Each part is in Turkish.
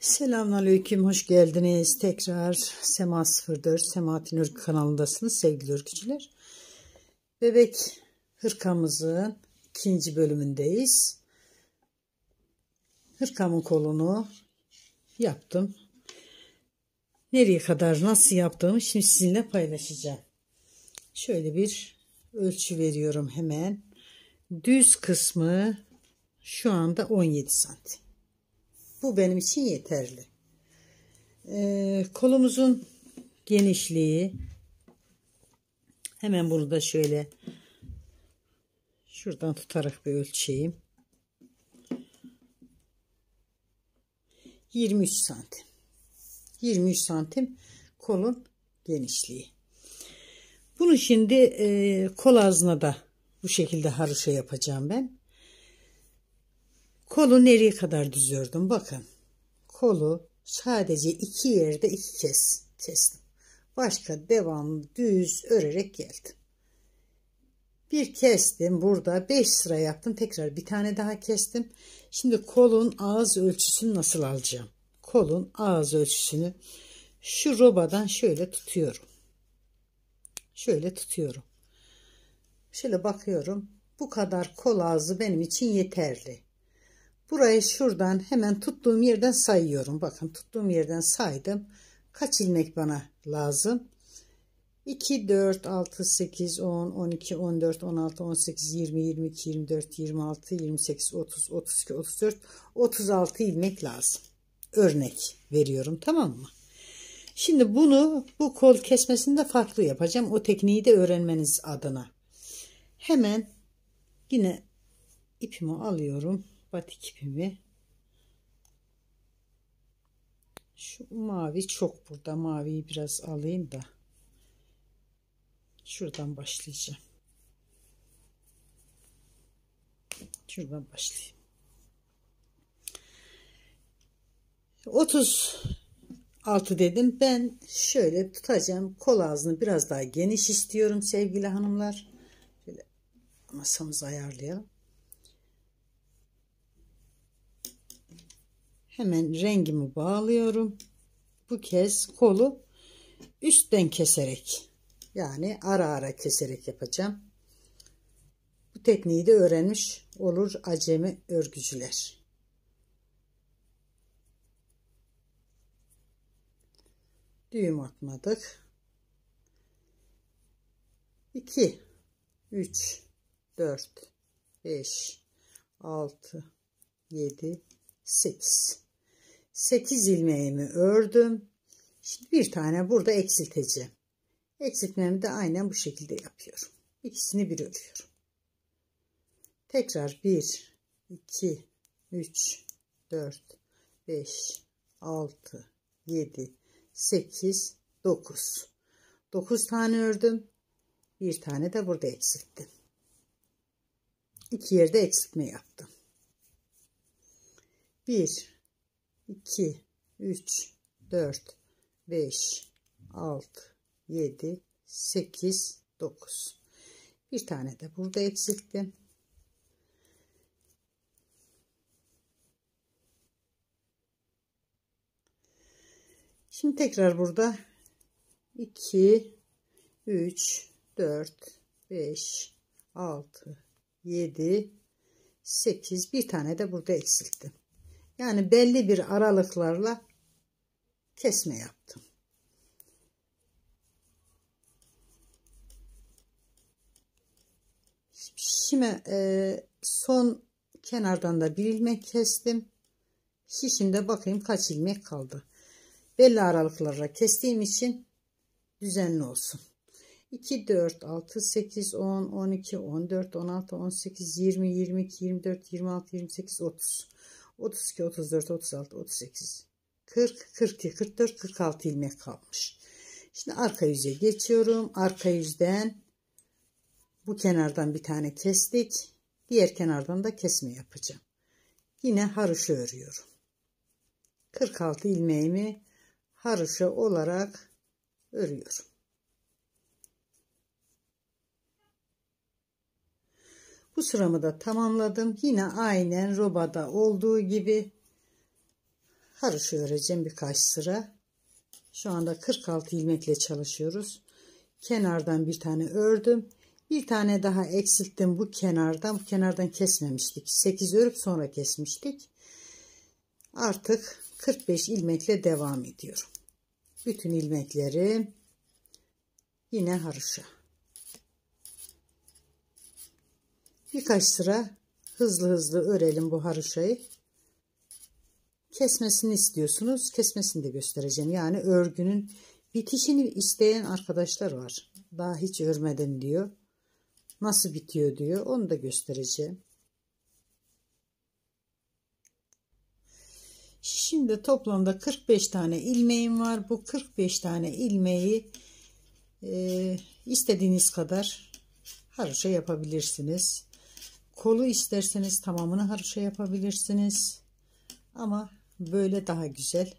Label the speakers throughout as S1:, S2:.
S1: Selamünaleyküm, hoş geldiniz. Tekrar Sema 04, Semahattin Örgü kanalındasınız sevgili örgücüler. Bebek hırkamızın ikinci bölümündeyiz. Hırkamın kolunu yaptım. Nereye kadar, nasıl yaptığımı şimdi sizinle paylaşacağım. Şöyle bir ölçü veriyorum hemen. Düz kısmı şu anda 17 santim bu benim için yeterli. Ee, kolumuzun genişliği hemen bunu da şöyle şuradan tutarak bir ölçeyim. 23 santim. 23 santim kolun genişliği. Bunu şimdi e, kol ağzına da bu şekilde haroşa yapacağım ben. Kolu nereye kadar düzüyordum? Bakın. Kolu sadece iki yerde iki kez kestim. Başka devamlı düz örerek geldim. Bir kestim burada 5 sıra yaptım. Tekrar bir tane daha kestim. Şimdi kolun ağız ölçüsünü nasıl alacağım? Kolun ağız ölçüsünü şu robadan şöyle tutuyorum. Şöyle tutuyorum. Şöyle bakıyorum. Bu kadar kol ağzı benim için yeterli. Burayı şuradan hemen tuttuğum yerden sayıyorum. Bakın tuttuğum yerden saydım. Kaç ilmek bana lazım? 2, 4, 6, 8, 10, 12, 14, 16, 18, 20, 22, 24, 26, 28, 30, 32, 34, 36 ilmek lazım. Örnek veriyorum tamam mı? Şimdi bunu bu kol kesmesinde farklı yapacağım. O tekniği de öğrenmeniz adına. Hemen yine ipimi alıyorum batik ipimi şu mavi çok burada maviyi biraz alayım da şuradan başlayacağım şuradan başlayayım 36 dedim ben şöyle tutacağım kol ağzını biraz daha geniş istiyorum sevgili hanımlar şöyle masamızı ayarlayalım hemen rengimi bağlıyorum. Bu kez kolu üstten keserek yani ara ara keserek yapacağım. Bu tekniği de öğrenmiş olur acemi örgücüler. Düğüm atmadık. 2 3 4 5 6 7 8 8 ilmeğimi ördüm. Şimdi bir tane burada eksilteceğim. Eksiltmemi de aynen bu şekilde yapıyorum. İkisini bir örüyorum. Tekrar 1, 2, 3, 4, 5, 6, 7, 8, 9. 9 tane ördüm. Bir tane de burada eksilttim. İki yerde eksiltme yaptım. 1, 2, 3, 4, 5, 6, 7, 8, 9. Bir tane de burada eksilttim. Şimdi tekrar burada 2, 3, 4, 5, 6, 7, 8 bir tane de burada eksilttim. Yani belli bir aralıklarla kesme yaptım. Şimdi e, son kenardan da bir ilmek kestim. Şişinde bakayım kaç ilmek kaldı. Belli aralıklarla kestiğim için düzenli olsun. 2, 4, 6, 8, 10, 12, 14, 16, 18, 20, 22, 24, 26, 28, 30. 32, 34, 36, 38, 40, 42, 44, 46 ilmek kalmış. Şimdi arka yüze geçiyorum. Arka yüzden bu kenardan bir tane kestik. Diğer kenardan da kesme yapacağım. Yine haroşa örüyorum. 46 ilmeğimi haroşa olarak örüyorum. Bu sıramı da tamamladım. Yine aynen robada olduğu gibi haroşa öreceğim birkaç sıra. Şu anda 46 ilmekle çalışıyoruz. Kenardan bir tane ördüm. Bir tane daha eksilttim bu kenardan. Bu kenardan kesmemiştik. 8 örüp sonra kesmiştik. Artık 45 ilmekle devam ediyorum. Bütün ilmekleri yine haroşa. Birkaç sıra hızlı hızlı örelim bu haroşayı. Kesmesini istiyorsunuz. Kesmesini de göstereceğim. Yani örgünün bitişini isteyen arkadaşlar var. Daha hiç örmedim diyor. Nasıl bitiyor diyor. Onu da göstereceğim. Şimdi toplamda 45 tane ilmeğim var. Bu 45 tane ilmeği e, istediğiniz kadar haroşa yapabilirsiniz. Kolu isterseniz tamamını haroşa yapabilirsiniz. Ama böyle daha güzel.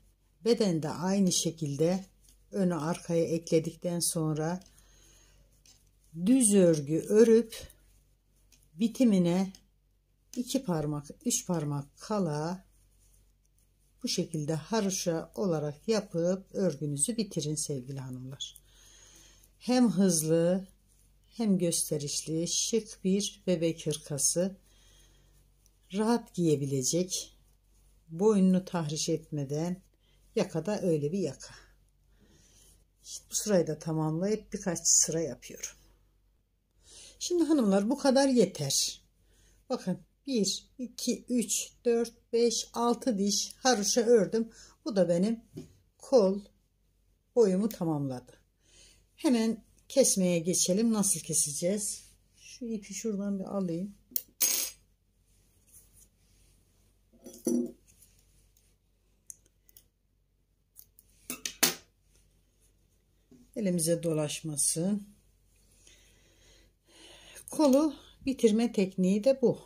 S1: Beden de aynı şekilde önü arkaya ekledikten sonra düz örgü örüp bitimine iki parmak üç parmak kala bu şekilde haroşa olarak yapıp örgünüzü bitirin sevgili hanımlar. Hem hızlı hem gösterişli, şık bir bebek hırkası. Rahat giyebilecek, boynunu tahriş etmeden yakada öyle bir yaka. İşte bu sırayı da tamamlayıp birkaç sıra yapıyorum. Şimdi hanımlar bu kadar yeter. Bakın 1, 2, 3, 4, 5, 6 diş haroşa ördüm. Bu da benim kol boyumu tamamladı. Hemen kesmeye geçelim. Nasıl keseceğiz? Şu ipi şuradan bir alayım. Elimize dolaşmasın. Kolu bitirme tekniği de bu.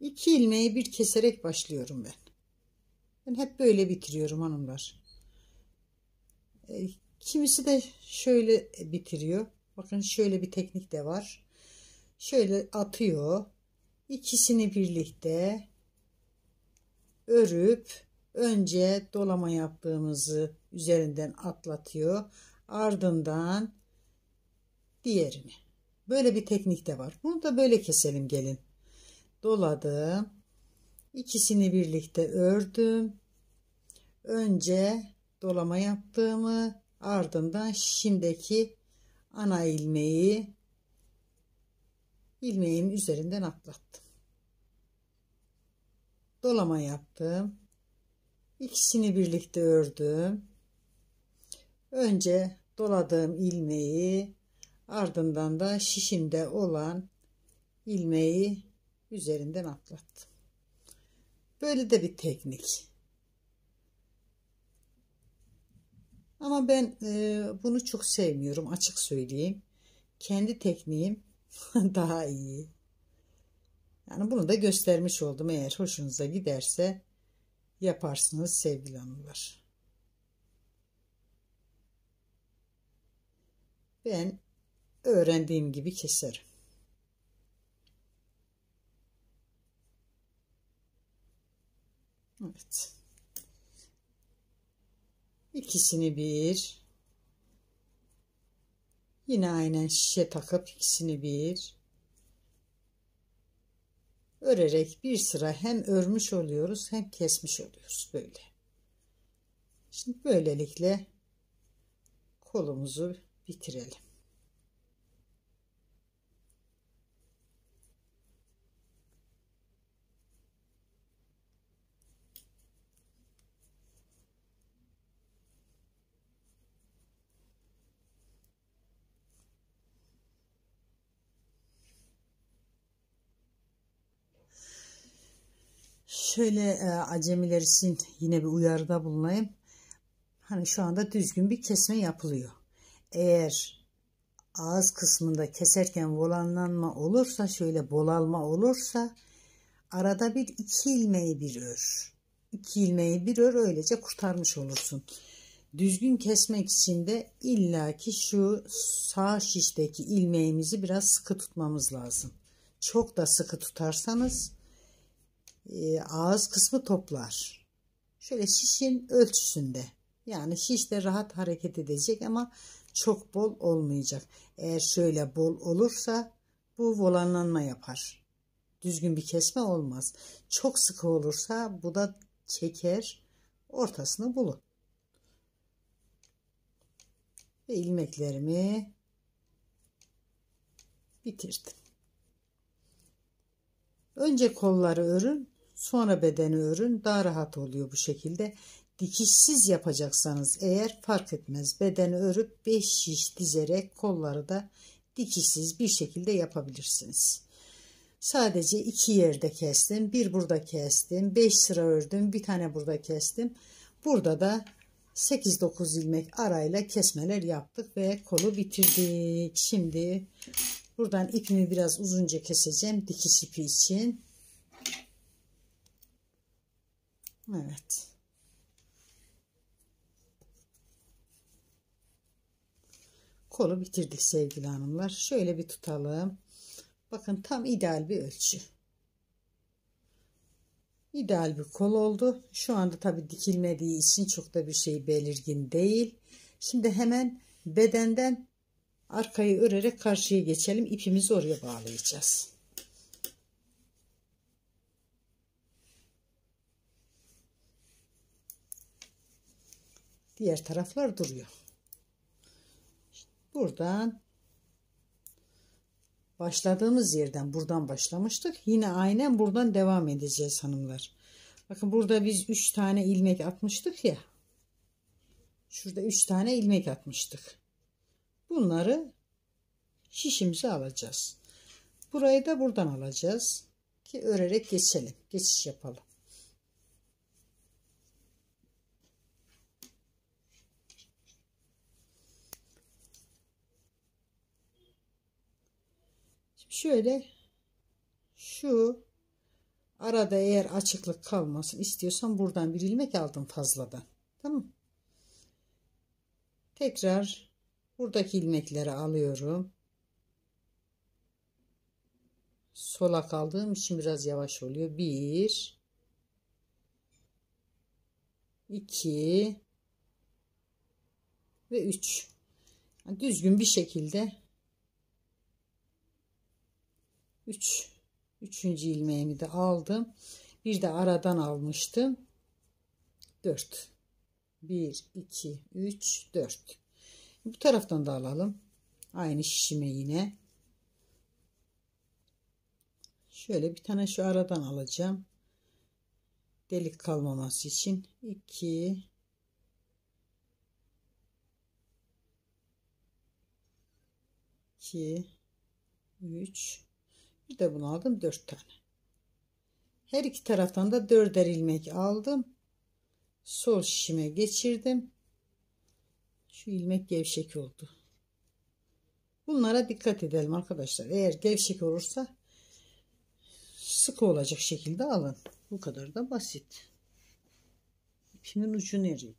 S1: İki ilmeği bir keserek başlıyorum ben. Ben hep böyle bitiriyorum hanımlar. E, kimisi de şöyle bitiriyor. Bakın şöyle bir teknik de var. Şöyle atıyor. İkisini birlikte örüp önce dolama yaptığımızı üzerinden atlatıyor. Ardından diğerini. Böyle bir teknik de var. Bunu da böyle keselim gelin. Doladım. İkisini birlikte ördüm önce dolama yaptığımı ardından şimdiki ana ilmeği ilmeğin üzerinden atlattım dolama yaptım İkisini birlikte ördüm önce doladığım ilmeği ardından da şişimde olan ilmeği üzerinden atlattım Böyle de bir teknik. Ama ben e, bunu çok sevmiyorum açık söyleyeyim. Kendi tekniğim daha iyi. Yani bunu da göstermiş oldum. Eğer hoşunuza giderse yaparsınız sevgili hanımlar. Ben öğrendiğim gibi keserim. Evet. İkisini bir. Yine aynen şişe takıp ikisini bir. Örerek bir sıra hem örmüş oluyoruz hem kesmiş oluyoruz böyle. Şimdi böylelikle kolumuzu bitirelim. şöyle e, acemiler için yine bir uyarıda bulunayım. Hani şu anda düzgün bir kesme yapılıyor. Eğer ağız kısmında keserken volanlanma olursa şöyle bolalma olursa arada bir iki ilmeği bir ör. İki ilmeği bir ör öylece kurtarmış olursun. Düzgün kesmek için de illaki şu sağ şişteki ilmeğimizi biraz sıkı tutmamız lazım. Çok da sıkı tutarsanız e, ağız kısmı toplar. Şöyle şişin ölçüsünde. Yani şiş de rahat hareket edecek ama çok bol olmayacak. Eğer şöyle bol olursa bu volanlanma yapar. Düzgün bir kesme olmaz. Çok sıkı olursa bu da çeker ortasını bulun. Ve ilmeklerimi bitirdim. Önce kolları örün. Sonra bedeni örün daha rahat oluyor bu şekilde. Dikişsiz yapacaksanız eğer fark etmez. Bedeni örüp 5 şiş dizerek kolları da dikişsiz bir şekilde yapabilirsiniz. Sadece iki yerde kestim. Bir burada kestim. 5 sıra ördüm. Bir tane burada kestim. Burada da 8-9 ilmek arayla kesmeler yaptık ve kolu bitirdik. Şimdi buradan ipimi biraz uzunca keseceğim dikiş ipi için. Evet. Kolu bitirdik sevgili hanımlar. Şöyle bir tutalım. Bakın tam ideal bir ölçü. İdeal bir kol oldu. Şu anda tabi dikilmediği için çok da bir şey belirgin değil. Şimdi hemen bedenden arkayı örerek karşıya geçelim. İpimizi oraya bağlayacağız. diğer taraflar duruyor. buradan başladığımız yerden buradan başlamıştık. Yine aynen buradan devam edeceğiz hanımlar. Bakın burada biz 3 tane ilmek atmıştık ya. Şurada 3 tane ilmek atmıştık. Bunları şişimize alacağız. Burayı da buradan alacağız ki örerek geçelim. Geçiş yapalım. Şöyle şu arada eğer açıklık kalmasın istiyorsan buradan bir ilmek aldım fazladan. Tamam. Tekrar buradaki ilmekleri alıyorum. Sola kaldığım için biraz yavaş oluyor. 1 2 ve 3 düzgün bir şekilde 3 3. ilmeğimi de aldım. Bir de aradan almıştım. 4 1 2 3 4 bu taraftan da alalım. Aynı şişime yine. Şöyle bir tane şu aradan alacağım. Delik kalmaması için 2 2 3 bir de bunu aldım dört tane. Her iki taraftan da dörder ilmek aldım. Sol şişime geçirdim. Şu ilmek gevşek oldu. Bunlara dikkat edelim arkadaşlar. Eğer gevşek olursa sıkı olacak şekilde alın. Bu kadar da basit. İpimin ucu nereye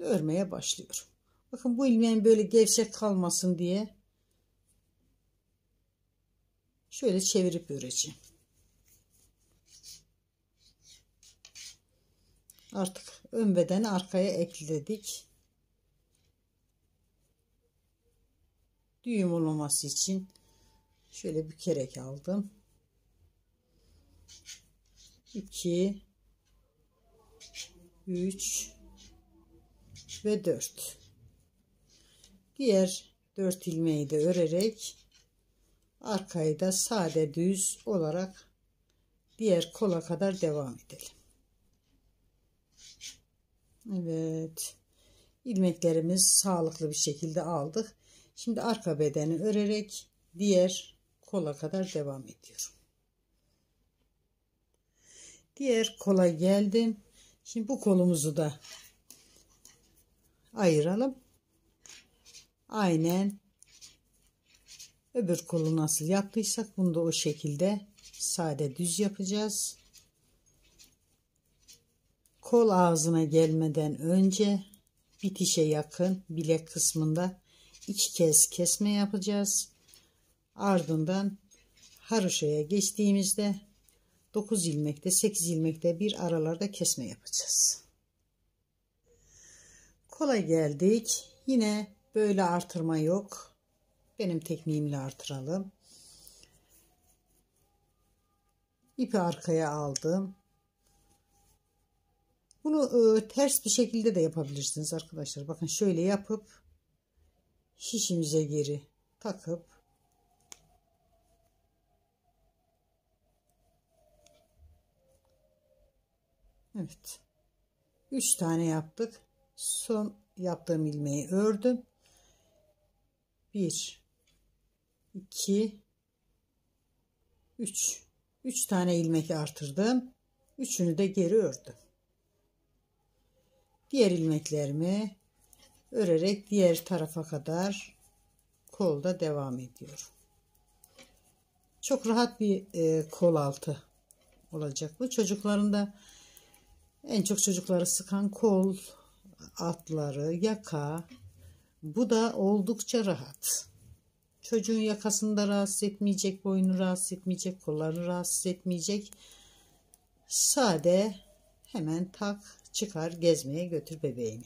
S1: örmeye başlıyorum. Bakın bu ilmeğin böyle gevşek kalmasın diye şöyle çevirip öreceğim. Artık ön bedeni arkaya ekledik. Düğüm olmaması için şöyle bükerek aldım. 2 3 ve 4 diğer 4 ilmeği de örerek arkayı da sade düz olarak diğer kola kadar devam edelim Evet ilmeklerimiz sağlıklı bir şekilde aldık şimdi arka bedeni örerek diğer kola kadar devam ediyorum diğer kola geldim şimdi bu kolumuzu da ayıralım. Aynen öbür kolu nasıl yaptıysak bunu da o şekilde sade düz yapacağız. Kol ağzına gelmeden önce bitişe yakın bilek kısmında iki kez kesme yapacağız. Ardından haroşaya geçtiğimizde 9 ilmekte 8 ilmekte bir aralarda kesme yapacağız. Kola geldik. Yine böyle artırma yok. Benim tekniğimle artıralım. İpi arkaya aldım. Bunu e, ters bir şekilde de yapabilirsiniz arkadaşlar. Bakın şöyle yapıp şişimize geri takıp Evet. 3 tane yaptık son yaptığım ilmeği ördüm 1 2 3 3 tane ilmek artırdım üçünü de geri ördüm diğer ilmeklerimi örerek diğer tarafa kadar kolda devam ediyorum çok rahat bir e, kol altı olacak bu çocukların da en çok çocukları sıkan kol Atları yaka. Bu da oldukça rahat. Çocuğun yakasını da rahatsız etmeyecek, boynu rahatsız etmeyecek, kollarını rahatsız etmeyecek. Sade hemen tak çıkar gezmeye götür bebeğini.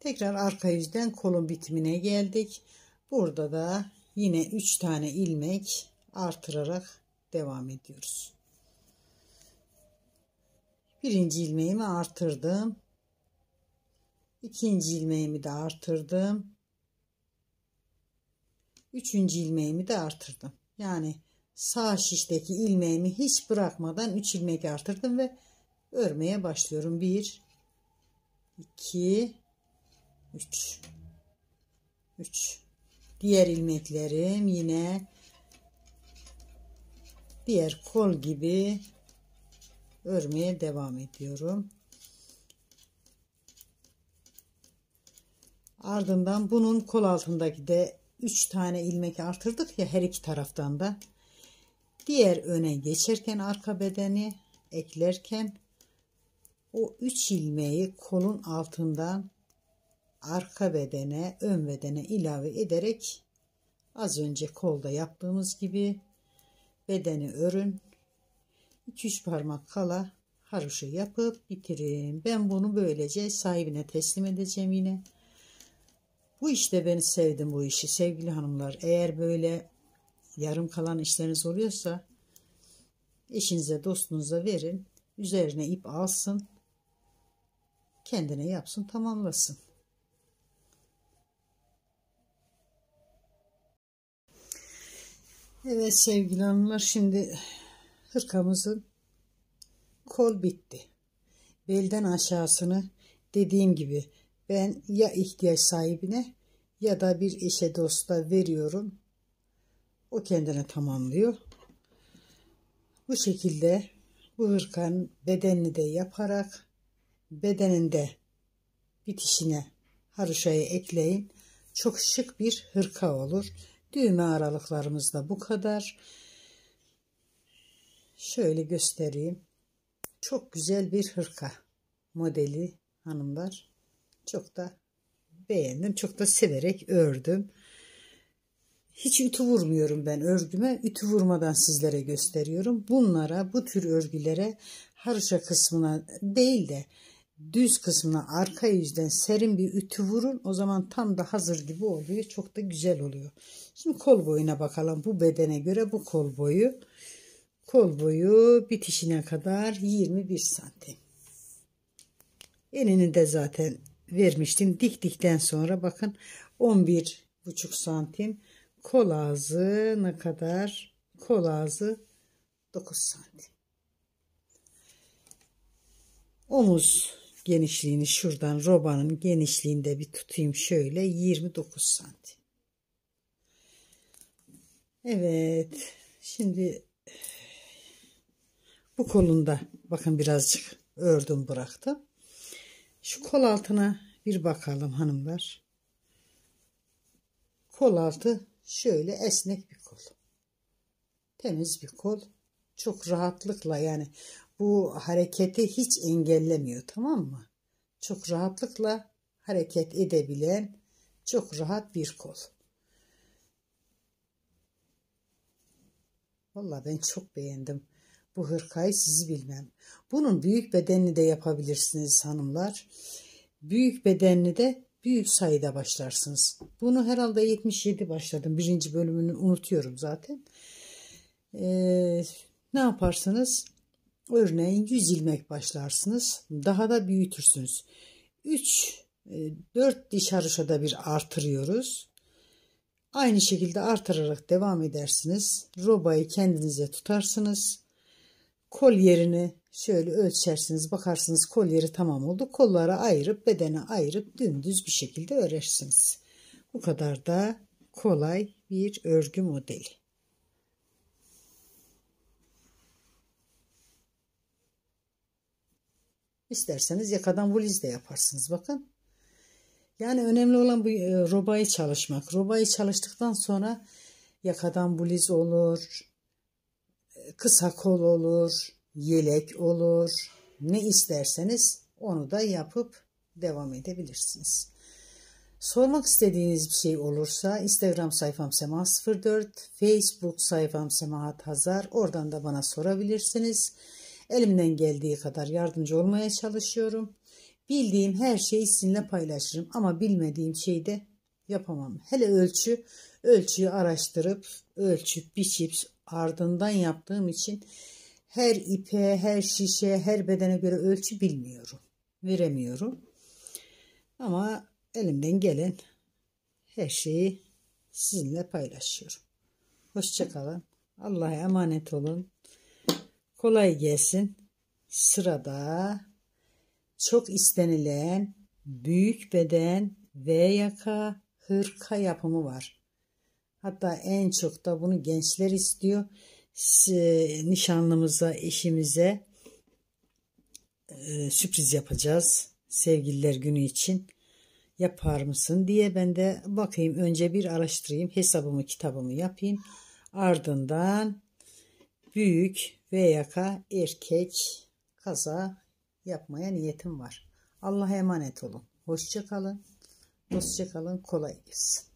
S1: Tekrar arka yüzden kolun bitimine geldik. Burada da yine 3 tane ilmek artırarak devam ediyoruz. Birinci ilmeğimi artırdım. ikinci ilmeğimi de artırdım. Üçüncü ilmeğimi de artırdım. Yani sağ şişteki ilmeğimi hiç bırakmadan 3 ilmek artırdım ve örmeye başlıyorum. 1 2 3 3 Diğer ilmeklerim yine diğer kol gibi örmeye devam ediyorum. Ardından bunun kol altındaki de 3 tane ilmek artırdık ya her iki taraftan da. Diğer öne geçerken arka bedeni eklerken o 3 ilmeği kolun altından arka bedene ön bedene ilave ederek az önce kolda yaptığımız gibi bedeni örün 2-3 parmak kala haroşa yapıp bitirin. Ben bunu böylece sahibine teslim edeceğim yine. Bu işte beni sevdim bu işi sevgili hanımlar. Eğer böyle yarım kalan işleriniz oluyorsa eşinize dostunuza verin. Üzerine ip alsın. Kendine yapsın tamamlasın. Evet sevgili hanımlar şimdi hırkamızın kol bitti. Belden aşağısını dediğim gibi ben ya ihtiyaç sahibine ya da bir eşe dosta veriyorum. O kendine tamamlıyor. Bu şekilde bu hırkanın bedenini de yaparak bedeninde bitişine haroşayı ekleyin. Çok şık bir hırka olur. Düğme aralıklarımız da bu kadar. Şöyle göstereyim. Çok güzel bir hırka modeli hanımlar. Çok da beğendim. Çok da severek ördüm. Hiç ütü vurmuyorum ben örgüme. Ütü vurmadan sizlere gösteriyorum. Bunlara, bu tür örgülere harca kısmına değil de düz kısmına arka yüzden serin bir ütü vurun. O zaman tam da hazır gibi oluyor. Çok da güzel oluyor. Şimdi kol boyuna bakalım. Bu bedene göre bu kol boyu kol boyu bitişine kadar 21 santim. Enini de zaten vermiştim. Diktikten sonra bakın 11 buçuk santim kol ağzına kadar kol ağzı 9 santim. Omuz genişliğini şuradan robanın genişliğinde bir tutayım şöyle 29 santim. Evet. Şimdi bu kolunda bakın birazcık ördüm bıraktım. Şu kol altına bir bakalım hanımlar. Kol altı şöyle esnek bir kol. Temiz bir kol. Çok rahatlıkla yani bu hareketi hiç engellemiyor tamam mı? Çok rahatlıkla hareket edebilen çok rahat bir kol. Vallahi ben çok beğendim. Bu hırkayı sizi bilmem. Bunun büyük bedenini de yapabilirsiniz hanımlar. Büyük bedenini de büyük sayıda başlarsınız. Bunu herhalde 77 başladım. Birinci bölümünü unutuyorum zaten. Ee, ne yaparsınız? Örneğin 100 ilmek başlarsınız. Daha da büyütürsünüz. 3 4 e, diş haroşada bir artırıyoruz. Aynı şekilde artırarak devam edersiniz. Robayı kendinize tutarsınız kol yerini şöyle ölçersiniz bakarsınız kol yeri tamam oldu kollara ayırıp bedene ayırıp dümdüz bir şekilde örersiniz bu kadar da kolay bir örgü modeli İsterseniz yakadan vuliz de yaparsınız bakın yani önemli olan bu e, robayı çalışmak robayı çalıştıktan sonra yakadan buliz olur kısa kol olur, yelek olur. Ne isterseniz onu da yapıp devam edebilirsiniz. Sormak istediğiniz bir şey olursa Instagram sayfam sema04, Facebook sayfam semahat hazar. Oradan da bana sorabilirsiniz. Elimden geldiği kadar yardımcı olmaya çalışıyorum. Bildiğim her şeyi sizinle paylaşırım ama bilmediğim şeyi de yapamam. Hele ölçü, ölçüyü araştırıp ölçüp biçip ardından yaptığım için her ipe, her şişe, her bedene göre ölçü bilmiyorum. Veremiyorum. Ama elimden gelen her şeyi sizinle paylaşıyorum. Hoşçakalın. Allah'a emanet olun. Kolay gelsin. Sırada çok istenilen büyük beden V yaka hırka yapımı var. Hatta en çok da bunu gençler istiyor. Nişanlımıza, eşimize e, sürpriz yapacağız. Sevgililer günü için yapar mısın diye ben de bakayım önce bir araştırayım hesabımı kitabımı yapayım ardından büyük ve yaka erkek kaza yapmaya niyetim var. Allah'a emanet olun. Hoşça kalın. Dostça kalın. Kolay gelsin.